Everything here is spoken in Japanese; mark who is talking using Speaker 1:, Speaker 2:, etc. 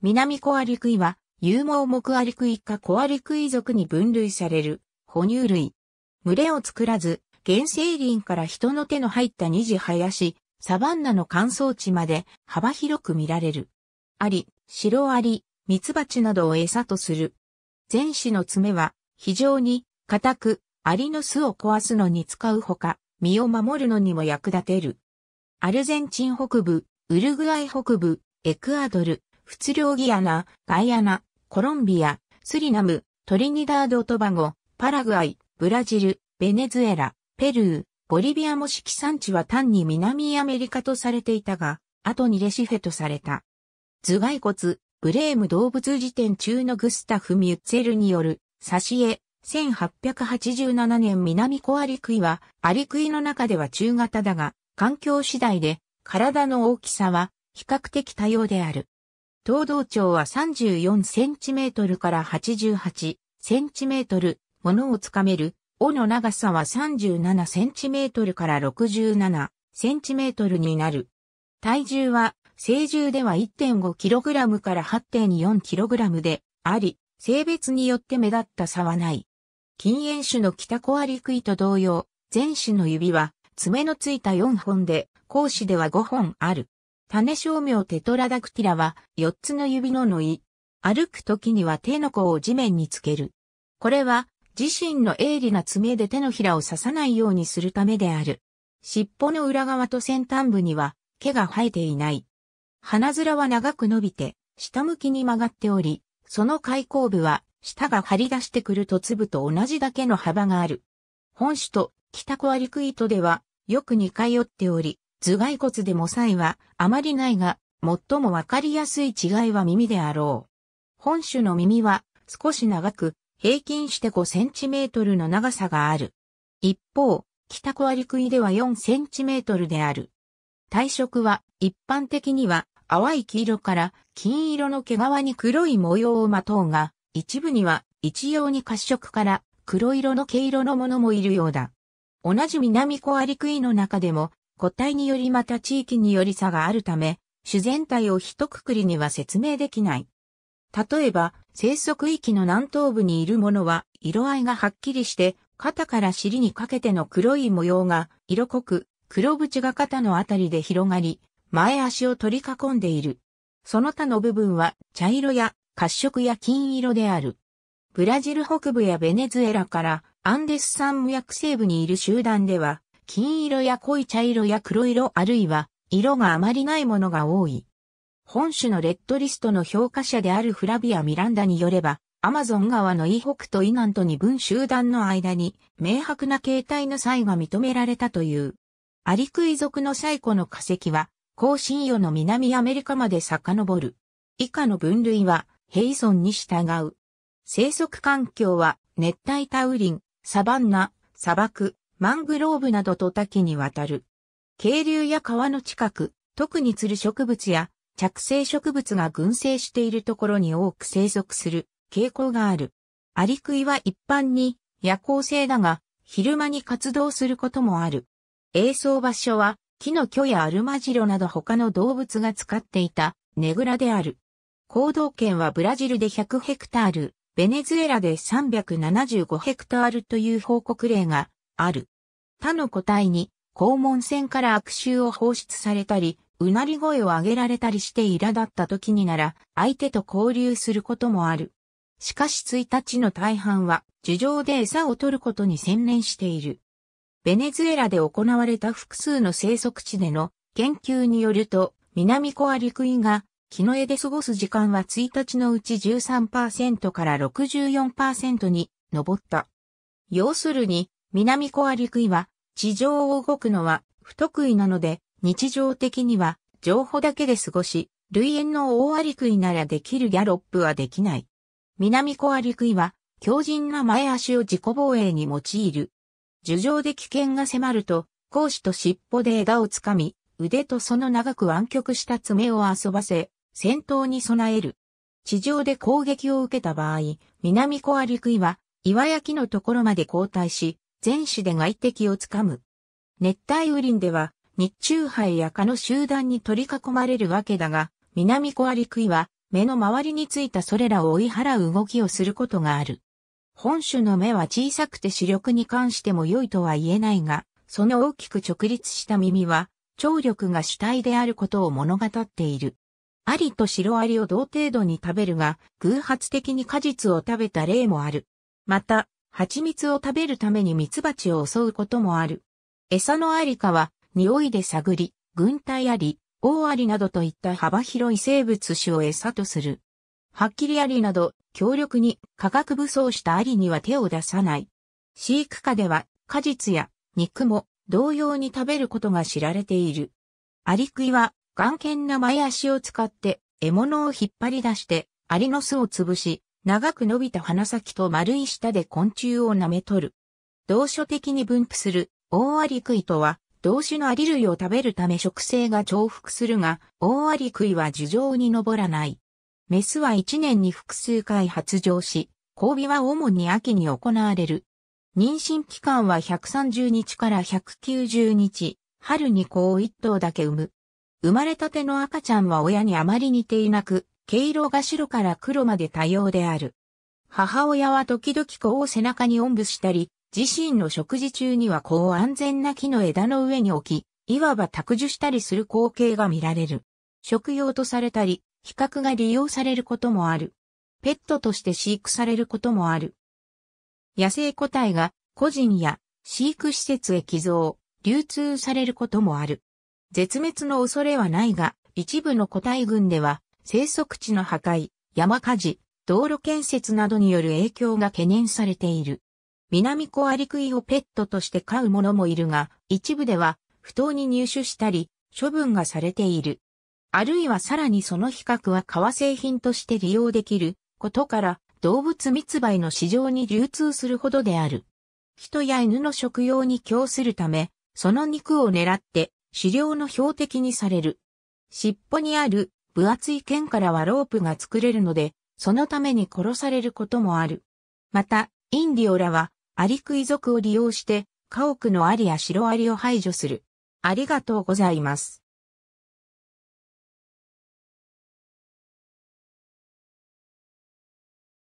Speaker 1: 南コアリクイは、有毛目アリクイかコアリクイ族に分類される、哺乳類。群れを作らず、原生林から人の手の入った二次林、サバンナの乾燥地まで幅広く見られる。アリ、シロアリ、ミツバチなどを餌とする。前肢の爪は非常に硬く、アリの巣を壊すのに使うほか、身を守るのにも役立てる。アルゼンチン北部、ウルグアイ北部、エクアドル、仏領ギアナ、ガイアナ、コロンビア、スリナム、トリニダード・トバゴ、パラグアイ、ブラジル、ベネズエラ、ペルー、ボリビアも色産地は単に南アメリカとされていたが、後にレシフェとされた。頭蓋骨、ブレーム動物辞典中のグスタフ・ミュッツェルによる、挿絵、1887年南コアリクイは、アリクイの中では中型だが、環境次第で、体の大きさは比較的多様である。東道長は34センチメートルから88センチメートル、物をつかめる、尾の長さは37センチメートルから67センチメートルになる。体重は、成獣では 1.5kg から 8.4kg であり、性別によって目立った差はない。禁煙種の北コアリクイと同様、前種の指は爪のついた4本で、後肢では5本ある。種照名テトラダクティラは、四つの指ののい。歩く時には手の甲を地面につける。これは、自身の鋭利な爪で手のひらを刺さないようにするためである。尻尾の裏側と先端部には、毛が生えていない。鼻面は長く伸びて、下向きに曲がっており、その開口部は、舌が張り出してくると粒と同じだけの幅がある。本種と北コアリクイトでは、よく似通っており、頭蓋骨でも差異はあまりないが、最もわかりやすい違いは耳であろう。本種の耳は少し長く、平均して5センチメートルの長さがある。一方、北コアリクイでは4センチメートルである。体色は一般的には淡い黄色から金色の毛皮に黒い模様をまとうが、一部には一様に褐色から黒色の毛色のものもいるようだ。同じ南コアリクイの中でも個体によりまた地域により差があるため、種全体を一括りには説明できない。例えば、生息域の南東部にいるものは、色合いがはっきりして、肩から尻にかけての黒い模様が色濃く、黒縁が肩のあたりで広がり、前足を取り囲んでいる。その他の部分は茶色や褐色や金色である。ブラジル北部やベネズエラからアンデス山無薬西部にいる集団では、金色や濃い茶色や黒色あるいは色があまりないものが多い。本種のレッドリストの評価者であるフラビア・ミランダによれば、アマゾン川のイ北とイ南と二分集団の間に明白な形態の際が認められたという。アリクイ族の最古の化石は、高深夜の南アメリカまで遡る。以下の分類は、ヘイソンに従う。生息環境は、熱帯タウリン、サバンナ、砂漠、マングローブなどと多岐にわたる。渓流や川の近く、特に釣る植物や着生植物が群生しているところに多く生息する傾向がある。アリクイは一般に夜行性だが、昼間に活動することもある。映像場所は木の巨やアルマジロなど他の動物が使っていたネグラである。行動圏はブラジルで100ヘクタール、ベネズエラで375ヘクタールという報告例がある。他の個体に、肛門腺から悪臭を放出されたり、うなり声を上げられたりして苛立った時になら、相手と交流することもある。しかし1日の大半は、樹上で餌を取ることに専念している。ベネズエラで行われた複数の生息地での研究によると、南コアリクイが、木の枝で過ごす時間は1日のうち13%から64%に上った。要するに、南コアリクイは、地上を動くのは不得意なので、日常的には情報だけで過ごし、類縁の大アリクイならできるギャロップはできない。南コアリクイは、強靭な前足を自己防衛に用いる。樹上で危険が迫ると、講師と尻尾で枝をつかみ、腕とその長く湾曲した爪を遊ばせ、戦闘に備える。地上で攻撃を受けた場合、南コアリクイは、岩焼きのところまで後退し、全種で外敵をつかむ。熱帯雨林では、日中杯や蚊の集団に取り囲まれるわけだが、南コアリクイは、目の周りについたそれらを追い払う動きをすることがある。本種の目は小さくて視力に関しても良いとは言えないが、その大きく直立した耳は、聴力が主体であることを物語っている。アリとシロアリを同程度に食べるが、偶発的に果実を食べた例もある。また、蜂蜜を食べるために蜜蜂を襲うこともある。餌のありかは、匂いで探り、軍隊あり、大ありなどといった幅広い生物種を餌とする。はっきりありなど、強力に化学武装したアリには手を出さない。飼育下では、果実や肉も同様に食べることが知られている。アリクイは、眼健な前足を使って獲物を引っ張り出して、アリの巣を潰し、長く伸びた鼻先と丸い舌で昆虫を舐め取る。動書的に分布する、大アリクイとは、動種のアリ類を食べるため食性が重複するが、大アリクイは樹上に登らない。メスは1年に複数回発情し、交尾は主に秋に行われる。妊娠期間は130日から190日、春に子を1頭だけ産む。生まれたての赤ちゃんは親にあまり似ていなく、毛色が白から黒まで多様である。母親は時々子を背中におんぶしたり、自身の食事中には子を安全な木の枝の上に置き、いわば託樹したりする光景が見られる。食用とされたり、比較が利用されることもある。ペットとして飼育されることもある。野生個体が個人や飼育施設へ寄贈、流通されることもある。絶滅の恐れはないが、一部の個体群では生息地の破壊、山火事、道路建設などによる影響が懸念されている。南コアリクイをペットとして飼う者もいるが、一部では不当に入手したり、処分がされている。あるいはさらにその比較は革製品として利用できることから動物密売の市場に流通するほどである。人や犬の食用に供するため、その肉を狙って飼料の標的にされる。尻尾にある分厚い剣からはロープが作れるので、そのために殺されることもある。また、インディオラは、アリク遺族を利用して、家屋のアリやシロアリを排除する。ありがとうございます。